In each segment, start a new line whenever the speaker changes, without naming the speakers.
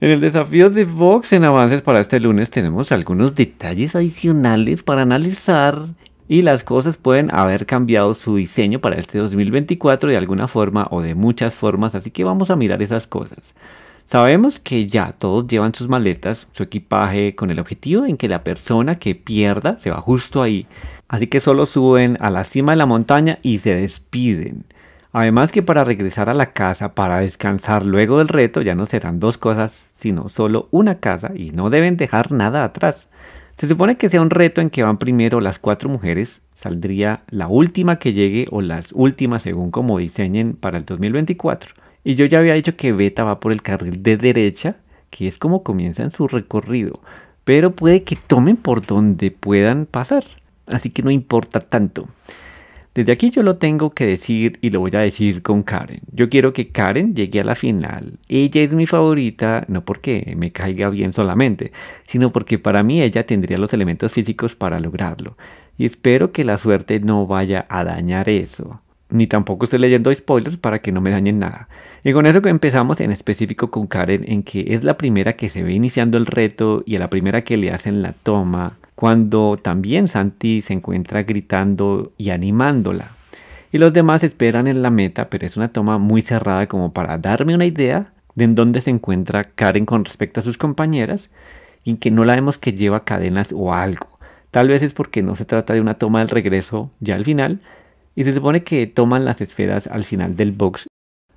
En el desafío de Vox en avances para este lunes tenemos algunos detalles adicionales para analizar y las cosas pueden haber cambiado su diseño para este 2024 de alguna forma o de muchas formas, así que vamos a mirar esas cosas. Sabemos que ya todos llevan sus maletas, su equipaje, con el objetivo en que la persona que pierda se va justo ahí. Así que solo suben a la cima de la montaña y se despiden. Además que para regresar a la casa, para descansar luego del reto, ya no serán dos cosas, sino solo una casa y no deben dejar nada atrás. Se supone que sea un reto en que van primero las cuatro mujeres, saldría la última que llegue o las últimas según como diseñen para el 2024. Y yo ya había dicho que Beta va por el carril de derecha, que es como comienzan su recorrido, pero puede que tomen por donde puedan pasar, así que no importa tanto. Desde aquí yo lo tengo que decir y lo voy a decir con Karen. Yo quiero que Karen llegue a la final. Ella es mi favorita, no porque me caiga bien solamente, sino porque para mí ella tendría los elementos físicos para lograrlo. Y espero que la suerte no vaya a dañar eso ni tampoco estoy leyendo spoilers para que no me dañen nada. Y con eso empezamos en específico con Karen, en que es la primera que se ve iniciando el reto y a la primera que le hacen la toma cuando también Santi se encuentra gritando y animándola. Y los demás esperan en la meta, pero es una toma muy cerrada como para darme una idea de en dónde se encuentra Karen con respecto a sus compañeras y que no la vemos que lleva cadenas o algo. Tal vez es porque no se trata de una toma del regreso ya al final, y se supone que toman las esferas al final del box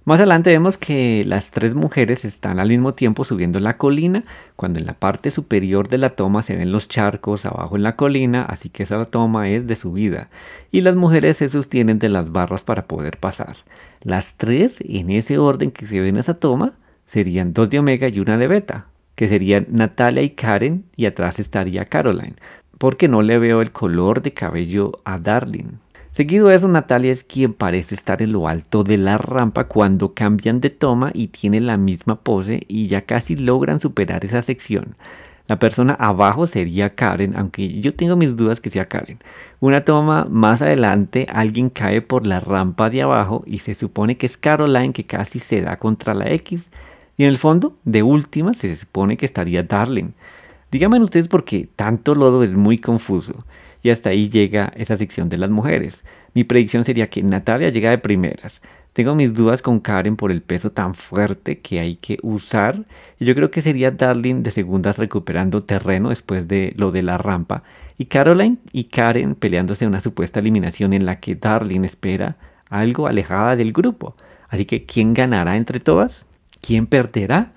más adelante vemos que las tres mujeres están al mismo tiempo subiendo la colina, cuando en la parte superior de la toma se ven los charcos abajo en la colina, así que esa toma es de subida, y las mujeres se sostienen de las barras para poder pasar. Las tres, en ese orden que se ve en esa toma, serían dos de omega y una de beta, que serían Natalia y Karen, y atrás estaría Caroline, porque no le veo el color de cabello a Darling. Seguido a eso, Natalia es quien parece estar en lo alto de la rampa cuando cambian de toma y tiene la misma pose y ya casi logran superar esa sección. La persona abajo sería Karen, aunque yo tengo mis dudas que sea Karen. Una toma más adelante, alguien cae por la rampa de abajo y se supone que es Caroline que casi se da contra la X. Y en el fondo, de última, se supone que estaría Darlene. Díganme ustedes por qué tanto lodo es muy confuso. Y hasta ahí llega esa sección de las mujeres. Mi predicción sería que Natalia llega de primeras. Tengo mis dudas con Karen por el peso tan fuerte que hay que usar. Y yo creo que sería Darling de segundas recuperando terreno después de lo de la rampa. Y Caroline y Karen peleándose una supuesta eliminación en la que Darling espera algo alejada del grupo. Así que, ¿quién ganará entre todas? ¿Quién perderá?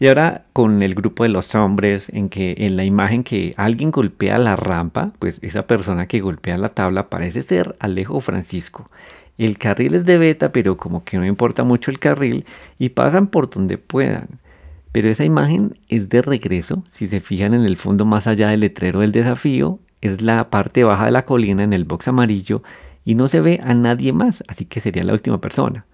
Y ahora con el grupo de los hombres, en que en la imagen que alguien golpea la rampa, pues esa persona que golpea la tabla parece ser Alejo Francisco. El carril es de beta, pero como que no importa mucho el carril y pasan por donde puedan. Pero esa imagen es de regreso, si se fijan en el fondo más allá del letrero del desafío, es la parte baja de la colina en el box amarillo y no se ve a nadie más, así que sería la última persona.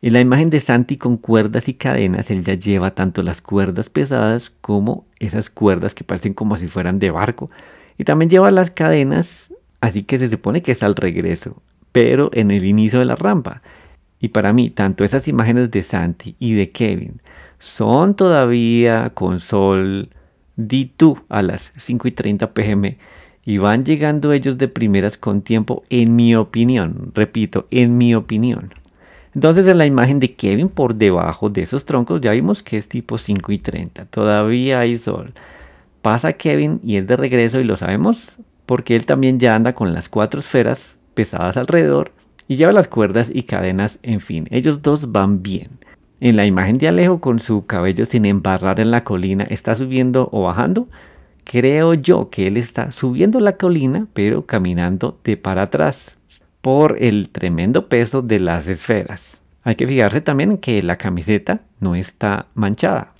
En la imagen de Santi con cuerdas y cadenas, él ya lleva tanto las cuerdas pesadas como esas cuerdas que parecen como si fueran de barco. Y también lleva las cadenas, así que se supone que es al regreso, pero en el inicio de la rampa. Y para mí, tanto esas imágenes de Santi y de Kevin son todavía con sol di 2 a las 5 y 30 pm y van llegando ellos de primeras con tiempo, en mi opinión, repito, en mi opinión. Entonces en la imagen de Kevin por debajo de esos troncos ya vimos que es tipo 5 y 30. Todavía hay sol. Pasa Kevin y es de regreso y lo sabemos porque él también ya anda con las cuatro esferas pesadas alrededor y lleva las cuerdas y cadenas, en fin, ellos dos van bien. En la imagen de Alejo con su cabello sin embarrar en la colina, ¿está subiendo o bajando? Creo yo que él está subiendo la colina pero caminando de para atrás, por el tremendo peso de las esferas. Hay que fijarse también que la camiseta no está manchada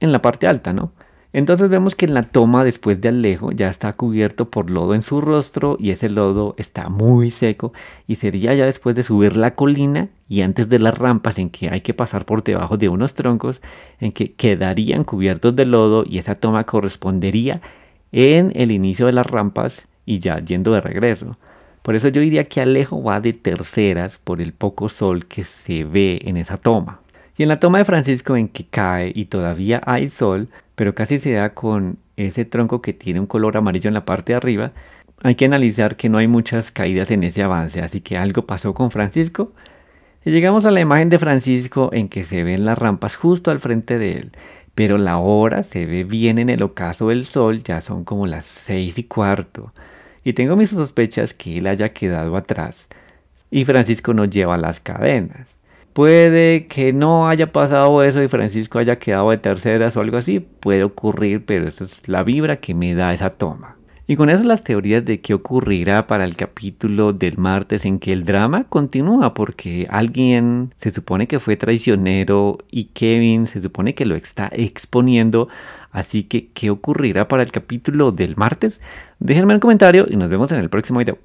en la parte alta, ¿no? Entonces vemos que en la toma después de Alejo ya está cubierto por lodo en su rostro y ese lodo está muy seco y sería ya después de subir la colina y antes de las rampas en que hay que pasar por debajo de unos troncos en que quedarían cubiertos de lodo y esa toma correspondería en el inicio de las rampas y ya yendo de regreso. Por eso yo diría que Alejo va de terceras por el poco sol que se ve en esa toma. Y en la toma de Francisco en que cae y todavía hay sol, pero casi se da con ese tronco que tiene un color amarillo en la parte de arriba, hay que analizar que no hay muchas caídas en ese avance, así que algo pasó con Francisco. Y llegamos a la imagen de Francisco en que se ven las rampas justo al frente de él, pero la hora se ve bien en el ocaso del sol, ya son como las seis y cuarto y tengo mis sospechas que él haya quedado atrás y Francisco no lleva las cadenas. Puede que no haya pasado eso y Francisco haya quedado de terceras o algo así, puede ocurrir, pero esa es la vibra que me da esa toma. Y con eso las teorías de qué ocurrirá para el capítulo del martes en que el drama continúa porque alguien se supone que fue traicionero y Kevin se supone que lo está exponiendo. Así que, ¿qué ocurrirá para el capítulo del martes? Déjenme un comentario y nos vemos en el próximo video.